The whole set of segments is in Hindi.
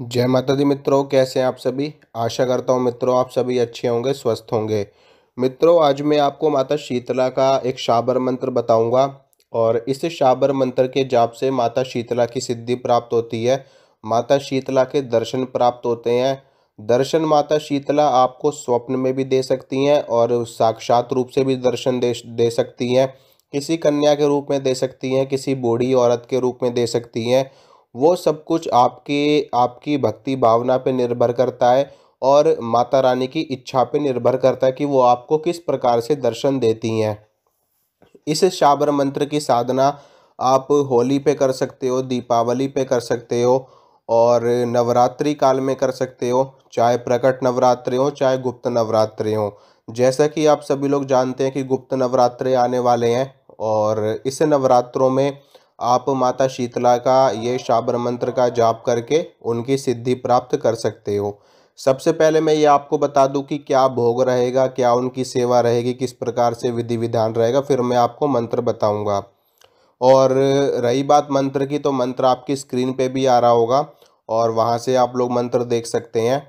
जय माता दी मित्रों कैसे हैं आप सभी आशा करता हूँ मित्रों आप सभी अच्छे होंगे स्वस्थ होंगे मित्रों आज मैं आपको माता शीतला का एक शाबर मंत्र बताऊंगा और इस शाबर मंत्र के जाप से माता शीतला की सिद्धि प्राप्त होती है माता शीतला के दर्शन प्राप्त होते हैं दर्शन माता शीतला आपको स्वप्न में भी दे सकती हैं और साक्षात रूप से भी दर्शन दे दे सकती हैं किसी कन्या के रूप में दे सकती हैं किसी बूढ़ी औरत के रूप में दे सकती हैं वो सब कुछ आपके आपकी भक्ति भावना पे निर्भर करता है और माता रानी की इच्छा पे निर्भर करता है कि वो आपको किस प्रकार से दर्शन देती हैं इस शाबर मंत्र की साधना आप होली पे कर सकते हो दीपावली पे कर सकते हो और नवरात्रि काल में कर सकते हो चाहे प्रकट नवरात्रि हो चाहे गुप्त नवरात्रि हो जैसा कि आप सभी लोग जानते हैं कि गुप्त नवरात्रे आने वाले हैं और इस नवरात्रों में आप माता शीतला का ये शाबर मंत्र का जाप करके उनकी सिद्धि प्राप्त कर सकते हो सबसे पहले मैं ये आपको बता दूं कि क्या भोग रहेगा क्या उनकी सेवा रहेगी किस प्रकार से विधि विधान रहेगा फिर मैं आपको मंत्र बताऊंगा और रही बात मंत्र की तो मंत्र आपकी स्क्रीन पे भी आ रहा होगा और वहाँ से आप लोग मंत्र देख सकते हैं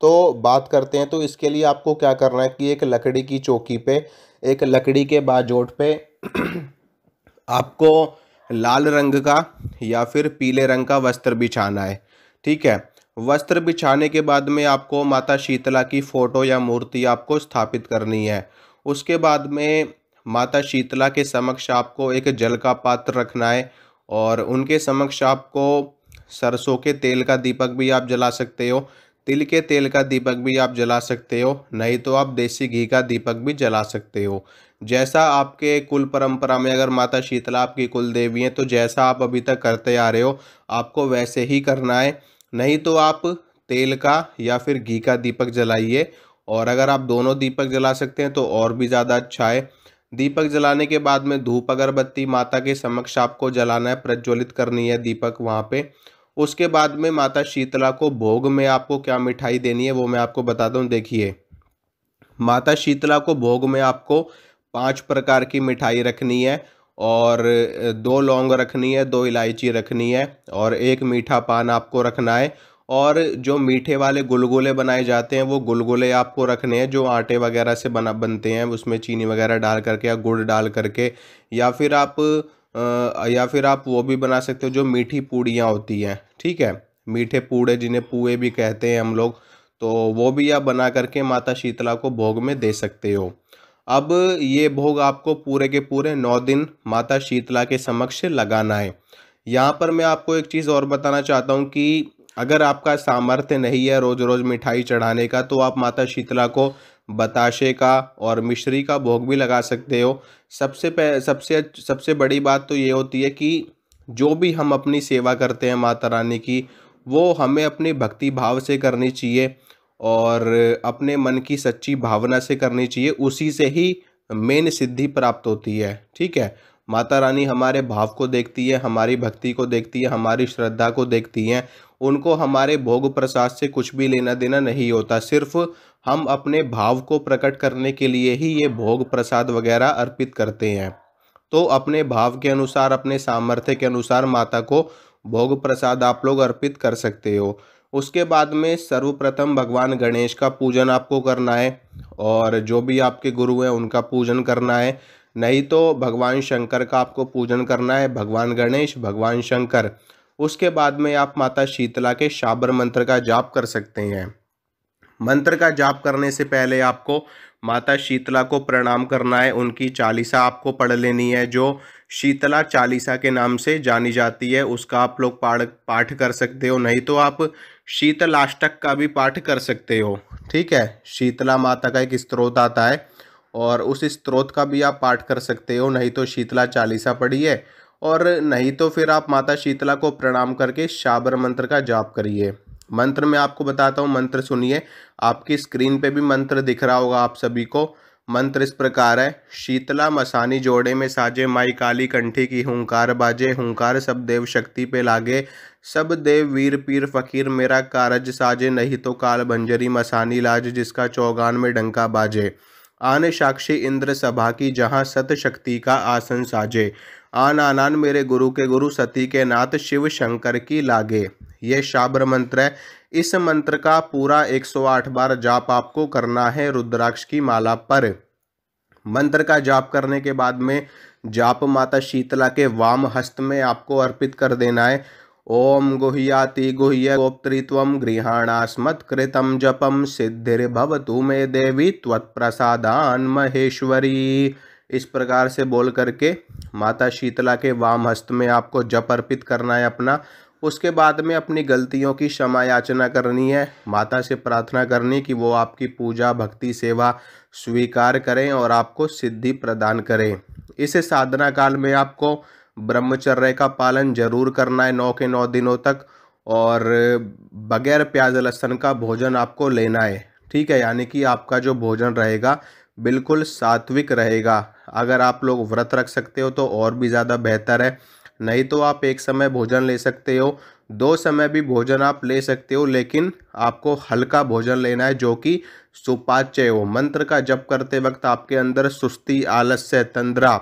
तो बात करते हैं तो इसके लिए आपको क्या करना है कि एक लकड़ी की चौकी पे एक लकड़ी के बाजोट पे आपको लाल रंग का या फिर पीले रंग का वस्त्र बिछाना है ठीक है वस्त्र बिछाने के बाद में आपको माता शीतला की फ़ोटो या मूर्ति आपको स्थापित करनी है उसके बाद में माता शीतला के समक्ष आपको एक जल का पात्र रखना है और उनके समक्ष आपको सरसों के तेल का दीपक भी आप जला सकते हो तिल के तेल का दीपक भी आप जला सकते हो नहीं तो आप देसी घी का दीपक भी जला सकते हो जैसा आपके कुल परंपरा में अगर माता शीतला आपकी कुल देवी हैं तो जैसा आप अभी तक करते आ रहे हो आपको वैसे ही करना है नहीं तो आप तेल का या फिर घी का दीपक जलाइए और अगर आप दोनों दीपक जला सकते हैं तो और भी ज़्यादा अच्छा है दीपक जलाने के बाद में धूप अगरबत्ती माता के समक्ष आपको जलाना है प्रज्वलित करनी है दीपक वहाँ पे उसके बाद में माता शीतला को भोग में आपको क्या मिठाई देनी है वो मैं आपको बता दूँ देखिए माता शीतला को भोग में आपको पांच प्रकार की मिठाई रखनी है और दो लौंग रखनी है दो इलायची रखनी है और एक मीठा पान आपको रखना है और जो मीठे वाले गुलगुले बनाए जाते हैं वो गुलगुले आपको रखने हैं जो आटे वगैरह से बना बनते हैं उसमें चीनी वगैरह डाल करके या गुड़ डाल करके या फिर आप या फिर आप वो भी बना सकते हो जो मीठी पूड़ियाँ होती हैं ठीक है मीठे पूड़े जिन्हें पुए भी कहते हैं हम लोग तो वो भी आप बना करके माता शीतला को भोग में दे सकते हो अब ये भोग आपको पूरे के पूरे नौ दिन माता शीतला के समक्ष लगाना है यहाँ पर मैं आपको एक चीज़ और बताना चाहता हूँ कि अगर आपका सामर्थ्य नहीं है रोज़ रोज़ मिठाई चढ़ाने का तो आप माता शीतला को बताशे का और मिश्री का भोग भी लगा सकते हो सबसे सबसे सबसे बड़ी बात तो ये होती है कि जो भी हम अपनी सेवा करते हैं माता रानी की वो हमें अपने भक्ति भाव से करनी चाहिए और अपने मन की सच्ची भावना से करनी चाहिए उसी से ही मेन सिद्धि प्राप्त होती है ठीक है माता रानी हमारे भाव को देखती है हमारी भक्ति को देखती है हमारी श्रद्धा को देखती है उनको हमारे भोग प्रसाद से कुछ भी लेना देना नहीं होता सिर्फ हम अपने भाव को प्रकट करने के लिए ही ये भोग प्रसाद वगैरह अर्पित करते हैं तो अपने भाव के अनुसार अपने सामर्थ्य के अनुसार माता को भोग प्रसाद आप लोग अर्पित कर सकते हो उसके बाद में सर्वप्रथम भगवान गणेश का पूजन आपको करना है और जो भी आपके गुरु हैं उनका पूजन करना है नहीं तो भगवान शंकर का आपको पूजन करना है भगवान गणेश भगवान शंकर उसके बाद में आप माता शीतला के शाबर मंत्र का जाप कर सकते हैं मंत्र का जाप करने से पहले आपको माता शीतला को प्रणाम करना है उनकी चालीसा आपको पढ़ लेनी है जो शीतला चालीसा के नाम से जानी जाती है उसका आप लोग पाठ पाठ कर सकते हो नहीं तो आप शीतलाष्टक का भी पाठ कर सकते हो ठीक है शीतला माता का एक स्त्रोत आता है और उस स्त्रोत का भी आप पाठ कर सकते हो नहीं तो शीतला चालीसा पढ़िए और नहीं तो फिर आप माता शीतला को प्रणाम करके शाबर मंत्र का जाप करिए मंत्र में आपको बताता हूँ मंत्र सुनिए आपकी स्क्रीन पे भी मंत्र दिख रहा होगा आप सभी को मंत्र इस प्रकार है शीतला मसानी जोड़े में साजे माई काली कंठी की हुंकार बाजे हुंकार सब देव शक्ति पे लागे सब देव वीर पीर फकीर मेरा कारज साजे नहीं तो काल बंजरी मसानी लाज जिसका चौगान में डंका बाजे आन साक्षी इंद्र सभा की जहाँ सत शक्ति का आसन साजे आन आनान मेरे गुरु के गुरु सती के नाथ शिव शंकर की लागे ये शाब्र मंत्र है इस मंत्र का पूरा 108 बार जाप आपको करना है रुद्राक्ष की माला पर मंत्र का जाप करने के बाद में जाप माता शीतला के वाम हस्त में आपको अर्पित कर देना है ओम गुह्याति गुह्य गोप्तृत्व कृतम जपम सिद्धिर्भवतु मे देवी त्वत्प्रसादान महेश्वरी इस प्रकार से बोल करके माता शीतला के वाम हस्त में आपको जप अर्पित करना है अपना उसके बाद में अपनी गलतियों की क्षमा याचना करनी है माता से प्रार्थना करनी कि वो आपकी पूजा भक्ति सेवा स्वीकार करें और आपको सिद्धि प्रदान करें इस साधना काल में आपको ब्रह्मचर्य का पालन जरूर करना है नौ के नौ दिनों तक और बगैर प्याज लहसन का भोजन आपको लेना है ठीक है यानी कि आपका जो भोजन रहेगा बिल्कुल सात्विक रहेगा अगर आप लोग व्रत रख सकते हो तो और भी ज़्यादा बेहतर है नहीं तो आप एक समय भोजन ले सकते हो दो समय भी भोजन आप ले सकते हो लेकिन आपको हल्का भोजन लेना है जो कि सुपाच्य हो मंत्र का जप करते वक्त आपके अंदर सुस्ती आलस्य तंद्रा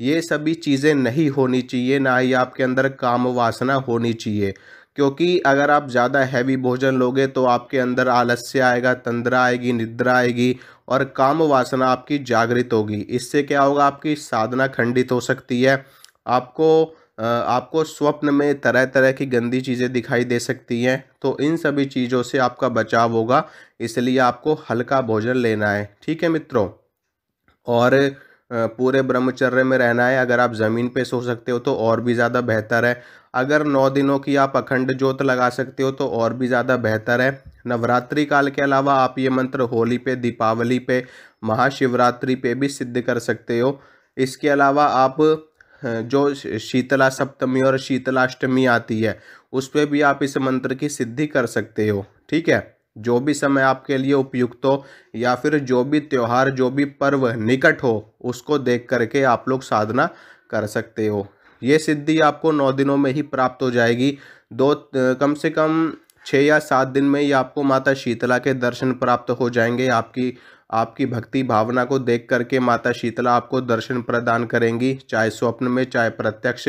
ये सभी चीज़ें नहीं होनी चाहिए ना ही आपके अंदर काम वासना होनी चाहिए क्योंकि अगर आप ज़्यादा हैवी भोजन लोगे तो आपके अंदर आलस्य आएगा तंद्रा आएगी निद्रा आएगी और काम वासना आपकी जागृत होगी इससे क्या होगा आपकी साधना खंडित हो सकती है आपको आपको स्वप्न में तरह तरह की गंदी चीज़ें दिखाई दे सकती हैं तो इन सभी चीज़ों से आपका बचाव होगा इसलिए आपको हल्का भोजन लेना है ठीक है मित्रों और पूरे ब्रह्मचर्य में रहना है अगर आप ज़मीन पे सो सकते हो तो और भी ज़्यादा बेहतर है अगर नौ दिनों की आप अखंड ज्योत लगा सकते हो तो और भी ज़्यादा बेहतर है नवरात्रि काल के अलावा आप ये मंत्र होली पे दीपावली पे महाशिवरात्रि पे भी सिद्ध कर सकते हो इसके अलावा आप जो शीतला सप्तमी और शीतलाष्टमी आती है उस पर भी आप इस मंत्र की सिद्धि कर सकते हो ठीक है जो भी समय आपके लिए उपयुक्त हो या फिर जो भी त्यौहार जो भी पर्व निकट हो उसको देख करके आप लोग साधना कर सकते हो ये सिद्धि आपको नौ दिनों में ही प्राप्त हो जाएगी दो कम से कम छः या सात दिन में ही आपको माता शीतला के दर्शन प्राप्त हो जाएंगे आपकी आपकी भक्ति भावना को देख करके माता शीतला आपको दर्शन प्रदान करेंगी चाहे स्वप्न में चाहे प्रत्यक्ष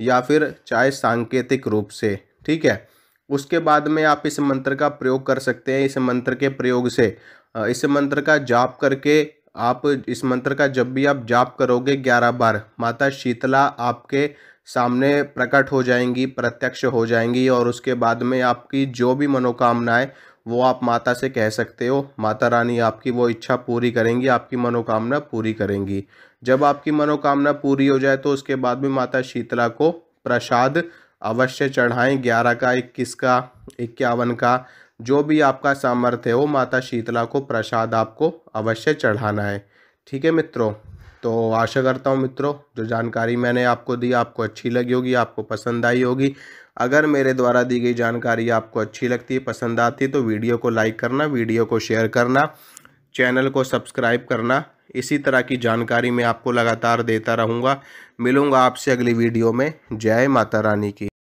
या फिर चाहे सांकेतिक रूप से ठीक है उसके बाद में आप इस मंत्र का प्रयोग कर सकते हैं इस मंत्र के प्रयोग से इस मंत्र का जाप करके आप इस मंत्र का जब भी आप जाप करोगे ग्यारह बार माता शीतला आपके सामने प्रकट हो जाएंगी प्रत्यक्ष हो जाएंगी और उसके बाद में आपकी जो भी मनोकामनाएं वो आप माता से कह सकते हो माता रानी आपकी वो इच्छा पूरी करेंगी आपकी मनोकामना पूरी करेंगी जब आपकी मनोकामना पूरी हो जाए तो उसके बाद में माता शीतला को प्रसाद अवश्य चढ़ाएं ग्यारह का इक्कीस का इक्यावन का जो भी आपका सामर्थ्य हो माता शीतला को प्रसाद आपको अवश्य चढ़ाना है ठीक है मित्रों तो आशा करता हूँ मित्रों जो जानकारी मैंने आपको दी आपको अच्छी लगी होगी आपको पसंद आई होगी अगर मेरे द्वारा दी गई जानकारी आपको अच्छी लगती है पसंद आती है तो वीडियो को लाइक करना वीडियो को शेयर करना चैनल को सब्सक्राइब करना इसी तरह की जानकारी मैं आपको लगातार देता रहूँगा मिलूंगा आपसे अगली वीडियो में जय माता रानी की